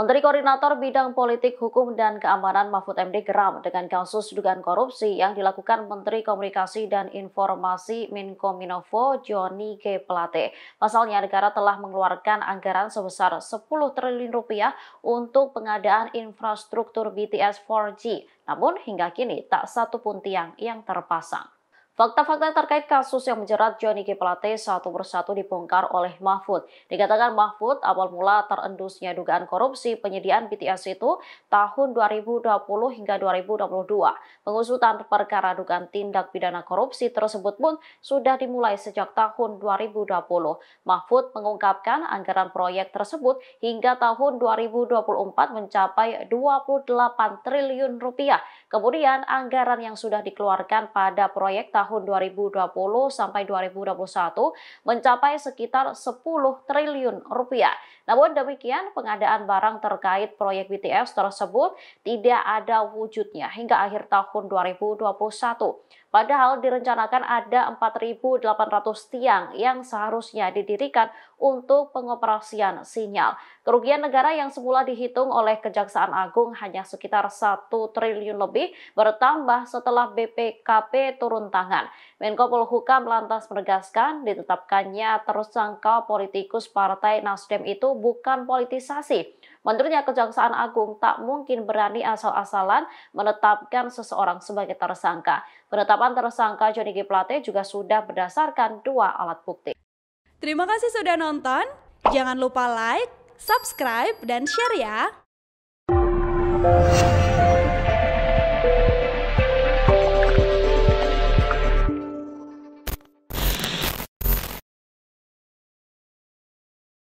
Menteri Koordinator Bidang Politik, Hukum, dan Keamanan Mahfud MD geram dengan kasus dugaan korupsi yang dilakukan Menteri Komunikasi dan Informasi Minkominfo Joni G. Plate. Pasalnya, negara telah mengeluarkan anggaran sebesar 10 triliun rupiah untuk pengadaan infrastruktur BTS 4G. Namun, hingga kini tak satu pun tiang yang terpasang. Fakta-fakta terkait kasus yang menjerat Johnny G. Plate satu persatu dibongkar oleh Mahfud. Dikatakan Mahfud awal mula terendusnya dugaan korupsi penyediaan BTS itu tahun 2020 hingga 2022. Pengusutan perkara dugaan tindak pidana korupsi tersebut pun sudah dimulai sejak tahun 2020. Mahfud mengungkapkan anggaran proyek tersebut hingga tahun 2024 mencapai 28 triliun rupiah. Kemudian anggaran yang sudah dikeluarkan pada proyek tahun tahun 2020 sampai 2021 mencapai sekitar 10 triliun rupiah. Namun demikian pengadaan barang terkait proyek BTS tersebut tidak ada wujudnya hingga akhir tahun 2021. Padahal direncanakan ada 4.800 tiang yang seharusnya didirikan untuk pengoperasian sinyal. Kerugian negara yang semula dihitung oleh Kejaksaan Agung hanya sekitar 1 triliun lebih bertambah setelah BPKP turun tangan Pangan. Menko Polhukam lantas menegaskan ditetapkannya tersangka politikus Partai Nasdem itu bukan politisasi. Menurutnya Kejaksaan Agung tak mungkin berani asal-asalan menetapkan seseorang sebagai tersangka. Penetapan tersangka Johnny G. Plate juga sudah berdasarkan dua alat bukti. Terima kasih sudah nonton. Jangan lupa like, subscribe, dan share ya.